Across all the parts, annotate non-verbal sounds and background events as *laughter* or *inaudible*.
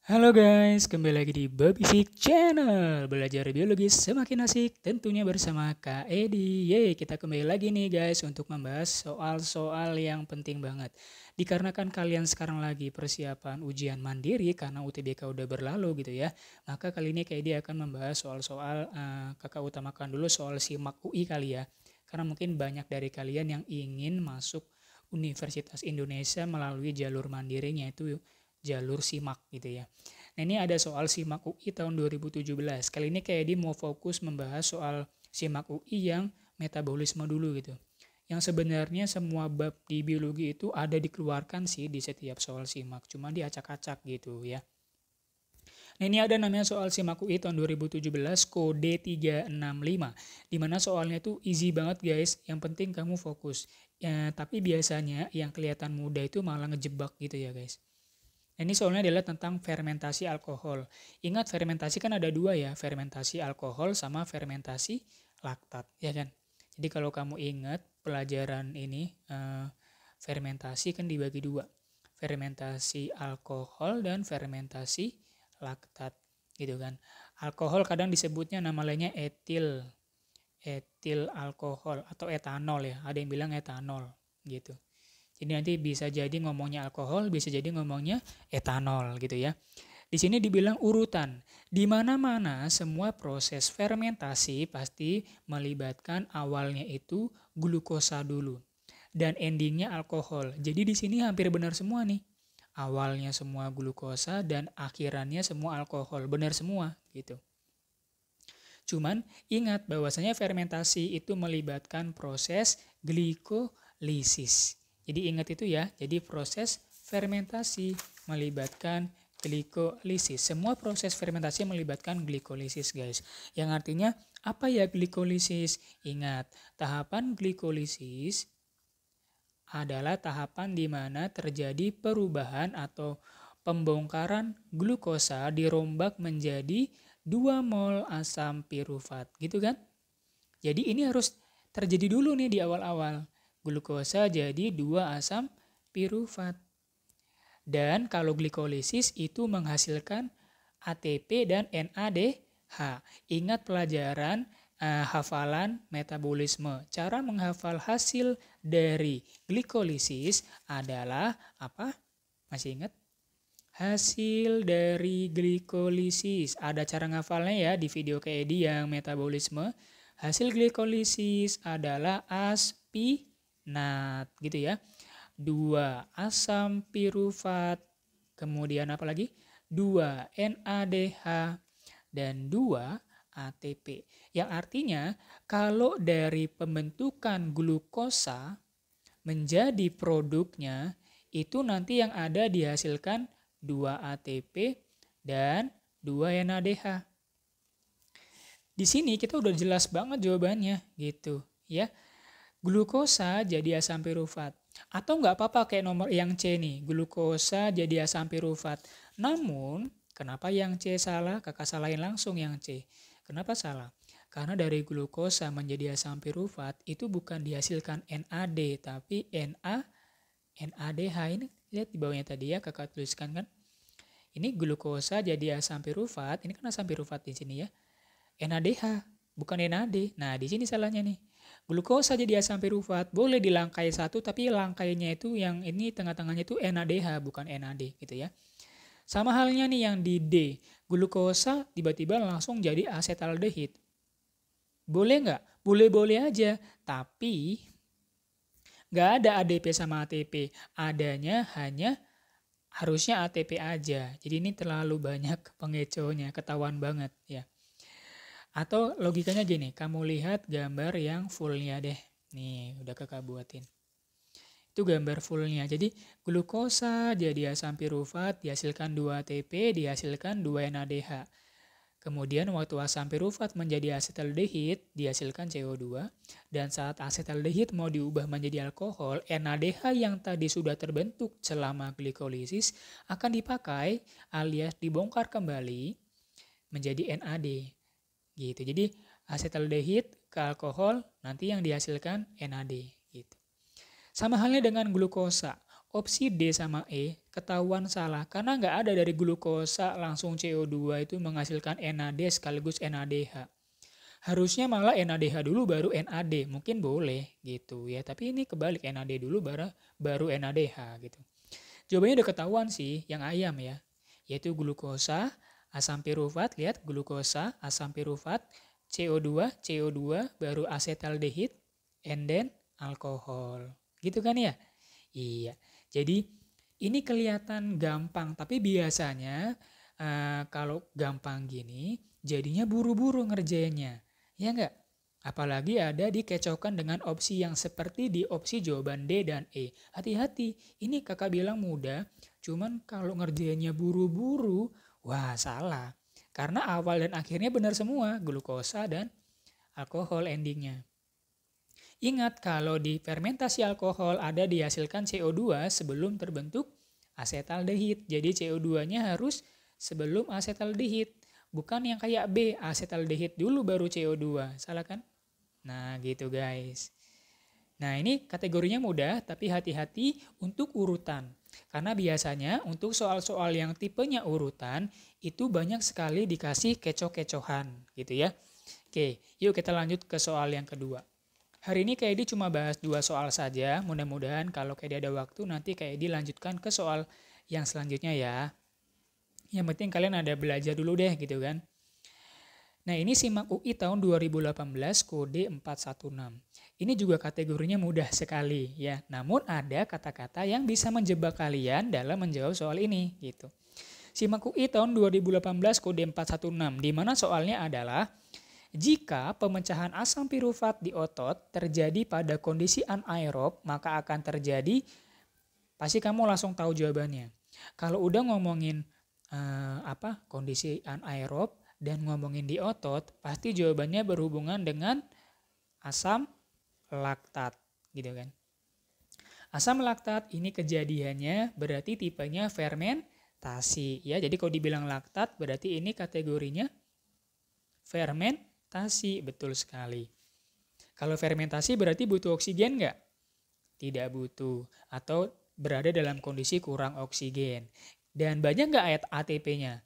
Halo guys, kembali lagi di Bob Channel Belajar biologis semakin asik tentunya bersama Kak Edi Yeay, kita kembali lagi nih guys untuk membahas soal-soal yang penting banget Dikarenakan kalian sekarang lagi persiapan ujian mandiri karena UTBK udah berlalu gitu ya Maka kali ini Kak Edi akan membahas soal-soal, uh, kakak utamakan dulu soal simak UI kali ya Karena mungkin banyak dari kalian yang ingin masuk Universitas Indonesia melalui jalur mandirinya itu jalur simak gitu ya. Nah ini ada soal simak UI tahun 2017. Kali ini kayak di mau fokus membahas soal simak UI yang metabolisme dulu gitu. Yang sebenarnya semua bab di biologi itu ada dikeluarkan sih di setiap soal simak, cuma diacak-acak gitu ya. Nah, ini ada namanya soal Simak UI tahun 2017 kode 365. Dimana soalnya tuh easy banget guys, yang penting kamu fokus. Ya, tapi biasanya yang kelihatan mudah itu malah ngejebak gitu ya guys. Ini soalnya adalah tentang fermentasi alkohol. Ingat fermentasi kan ada dua ya, fermentasi alkohol sama fermentasi laktat, ya kan? Jadi kalau kamu ingat pelajaran ini eh, fermentasi kan dibagi dua, fermentasi alkohol dan fermentasi laktat, gitu kan? Alkohol kadang disebutnya nama lainnya etil, etil alkohol atau etanol ya, ada yang bilang etanol gitu. Ini nanti bisa jadi ngomongnya alkohol, bisa jadi ngomongnya etanol gitu ya. Di sini dibilang urutan. Di mana-mana semua proses fermentasi pasti melibatkan awalnya itu glukosa dulu dan endingnya alkohol. Jadi di sini hampir benar semua nih. Awalnya semua glukosa dan akhirannya semua alkohol. Benar semua gitu. Cuman ingat bahwasanya fermentasi itu melibatkan proses glikolisis. Jadi ingat itu ya, jadi proses fermentasi melibatkan glikolisis. Semua proses fermentasi melibatkan glikolisis, guys. Yang artinya apa ya glikolisis? Ingat, tahapan glikolisis adalah tahapan di mana terjadi perubahan atau pembongkaran glukosa dirombak menjadi 2 mol asam piruvat, gitu kan? Jadi ini harus terjadi dulu nih di awal-awal glukosa jadi dua asam piruvat Dan kalau glikolisis itu menghasilkan ATP dan NADH. Ingat pelajaran uh, hafalan metabolisme. Cara menghafal hasil dari glikolisis adalah apa? Masih ingat? Hasil dari glikolisis. Ada cara ngafalnya ya di video ke Edi yang metabolisme. Hasil glikolisis adalah aspirin nat gitu ya. Dua asam pirufat, kemudian apa lagi? Dua NADH dan dua ATP. Yang artinya kalau dari pembentukan glukosa menjadi produknya itu nanti yang ada dihasilkan dua ATP dan dua NADH. Di sini kita udah jelas banget jawabannya gitu ya glukosa jadi asam pirufat. Atau nggak apa-apa kayak nomor yang C nih, glukosa jadi asam pirufat. Namun, kenapa yang C salah? Kakak salahin langsung yang C. Kenapa salah? Karena dari glukosa menjadi asam pirufat itu bukan dihasilkan NAD, tapi NA, NADH. Ini lihat di bawahnya tadi ya, kakak tuliskan kan. Ini glukosa jadi asam pirufat, ini kan asam pirufat di sini ya. NADH, bukan NAD. Nah, di sini salahnya nih. Glukosa jadi asam piruvat boleh di langkai satu tapi langkainya itu yang ini tengah-tengahnya itu NADH bukan NAD gitu ya. Sama halnya nih yang di D, glukosa tiba-tiba langsung jadi asetaldehid. Boleh nggak? Boleh-boleh aja, tapi nggak ada ADP sama ATP, adanya hanya harusnya ATP aja. Jadi ini terlalu banyak *laughs* pengecohnya, ketahuan banget ya. Atau logikanya gini, kamu lihat gambar yang fullnya deh. Nih, udah kakak buatin. Itu gambar fullnya. Jadi glukosa jadi asam pirufat dihasilkan 2 ATP, dihasilkan 2 NADH. Kemudian waktu asam pirufat menjadi asetaldehid dihasilkan CO2 dan saat asetaldehid mau diubah menjadi alkohol, NADH yang tadi sudah terbentuk selama glikolisis akan dipakai alias dibongkar kembali menjadi NAD gitu. Jadi asetaldehid ke alkohol nanti yang dihasilkan NAD gitu. Sama halnya dengan glukosa. Opsi D sama E ketahuan salah karena nggak ada dari glukosa langsung CO2 itu menghasilkan NAD sekaligus NADH. Harusnya malah NADH dulu baru NAD, mungkin boleh gitu ya. Tapi ini kebalik NAD dulu baru baru NADH gitu. Jawabannya udah ketahuan sih yang ayam ya, yaitu glukosa Asam pirufat, lihat glukosa, asam pirufat, CO2, CO2, baru asetaldehid, and then alkohol. Gitu kan ya? Iya. Jadi ini kelihatan gampang, tapi biasanya uh, kalau gampang gini jadinya buru-buru ngerjainnya. Ya enggak? Apalagi ada dikecohkan dengan opsi yang seperti di opsi jawaban D dan E. Hati-hati, ini kakak bilang mudah, cuman kalau ngerjainnya buru-buru, Wah, salah. Karena awal dan akhirnya benar semua, glukosa dan alkohol endingnya. Ingat kalau di fermentasi alkohol ada dihasilkan CO2 sebelum terbentuk asetaldehid. Jadi CO2-nya harus sebelum asetaldehid. Bukan yang kayak B, asetaldehid dulu baru CO2. Salah kan? Nah gitu guys. Nah ini kategorinya mudah tapi hati-hati untuk urutan. Karena biasanya untuk soal-soal yang tipenya urutan itu banyak sekali dikasih kecoh-kecohan gitu ya. Oke, yuk kita lanjut ke soal yang kedua. Hari ini Kaidi cuma bahas dua soal saja. Mudah-mudahan kalau Kaidi ada waktu nanti Kaidi lanjutkan ke soal yang selanjutnya ya. Yang penting kalian ada belajar dulu deh gitu kan. Nah ini simak UI tahun 2018 kode 416. Ini juga kategorinya mudah sekali ya. Namun ada kata-kata yang bisa menjebak kalian dalam menjawab soal ini gitu. Simak UI tahun 2018 kode 416 di mana soalnya adalah jika pemecahan asam piruvat di otot terjadi pada kondisi anaerob maka akan terjadi pasti kamu langsung tahu jawabannya. Kalau udah ngomongin eh, apa kondisi anaerob dan ngomongin di otot, pasti jawabannya berhubungan dengan asam laktat gitu kan. Asam laktat ini kejadiannya berarti tipenya fermentasi ya. Jadi kalau dibilang laktat berarti ini kategorinya fermentasi betul sekali. Kalau fermentasi berarti butuh oksigen nggak? Tidak butuh atau berada dalam kondisi kurang oksigen. Dan banyak nggak ayat ATP-nya?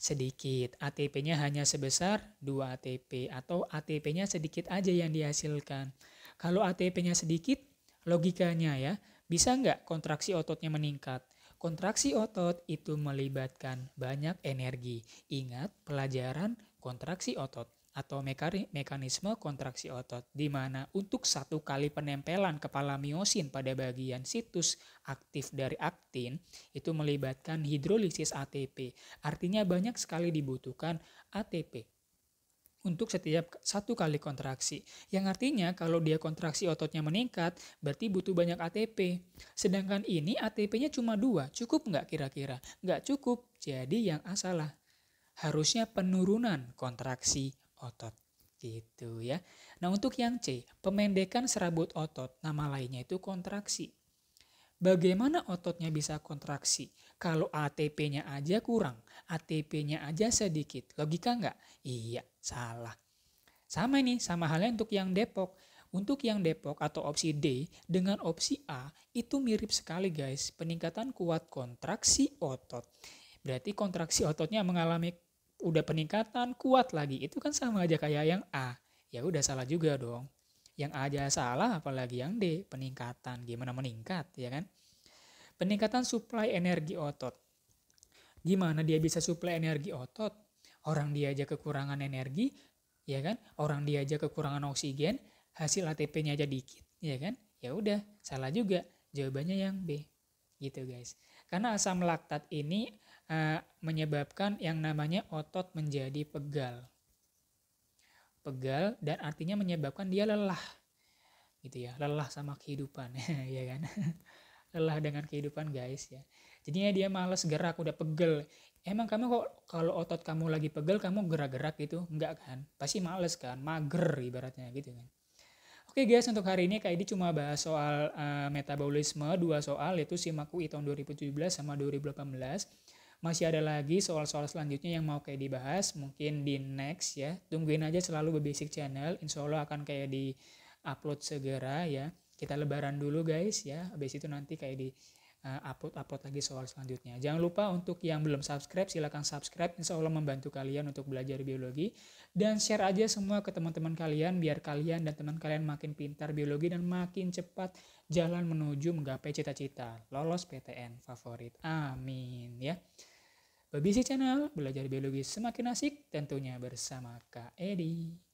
sedikit. ATP-nya hanya sebesar 2 ATP atau ATP-nya sedikit aja yang dihasilkan. Kalau ATP-nya sedikit, logikanya ya, bisa nggak kontraksi ototnya meningkat? Kontraksi otot itu melibatkan banyak energi. Ingat pelajaran kontraksi otot atau mekanisme kontraksi otot, di mana untuk satu kali penempelan kepala miosin pada bagian situs aktif dari aktin itu melibatkan hidrolisis ATP. Artinya banyak sekali dibutuhkan ATP untuk setiap satu kali kontraksi. Yang artinya kalau dia kontraksi ototnya meningkat, berarti butuh banyak ATP. Sedangkan ini ATP-nya cuma dua, cukup nggak kira-kira? Nggak cukup, jadi yang asalah. Harusnya penurunan kontraksi otot gitu ya. Nah, untuk yang C, pemendekan serabut otot, nama lainnya itu kontraksi. Bagaimana ototnya bisa kontraksi? Kalau ATP-nya aja kurang, ATP-nya aja sedikit. Logika nggak? Iya, salah. Sama ini, sama halnya untuk yang Depok. Untuk yang Depok atau opsi D dengan opsi A itu mirip sekali guys. Peningkatan kuat kontraksi otot. Berarti kontraksi ototnya mengalami udah peningkatan kuat lagi itu kan sama aja kayak yang A ya udah salah juga dong yang A aja salah apalagi yang D peningkatan gimana meningkat ya kan peningkatan suplai energi otot gimana dia bisa suplai energi otot orang dia aja kekurangan energi ya kan orang dia aja kekurangan oksigen hasil ATP-nya aja dikit ya kan ya udah salah juga jawabannya yang B gitu guys karena asam laktat ini uh, menyebabkan yang namanya otot menjadi pegal. Pegal dan artinya menyebabkan dia lelah. Gitu ya, lelah sama kehidupan, *laughs* ya kan? *laughs* lelah dengan kehidupan, guys ya. Jadinya dia males gerak, udah pegel. Emang kamu kok kalau otot kamu lagi pegel kamu gerak-gerak gitu? Enggak kan? Pasti males kan, mager ibaratnya gitu kan. Oke guys, untuk hari ini Kak Edi cuma bahas soal uh, metabolisme, dua soal yaitu SIMAKUI e tahun 2017 sama 2018 masih ada lagi soal-soal selanjutnya yang mau kayak dibahas mungkin di next ya tungguin aja selalu basic channel insya Allah akan kayak di upload segera ya kita lebaran dulu guys ya habis itu nanti kayak di eh, upload upload lagi soal selanjutnya jangan lupa untuk yang belum subscribe silahkan subscribe insya Allah membantu kalian untuk belajar biologi dan share aja semua ke teman-teman kalian biar kalian dan teman kalian makin pintar biologi dan makin cepat jalan menuju menggapai cita-cita lolos PTN favorit amin ya BBC Channel, belajar biologi semakin asik tentunya bersama Kak Edi.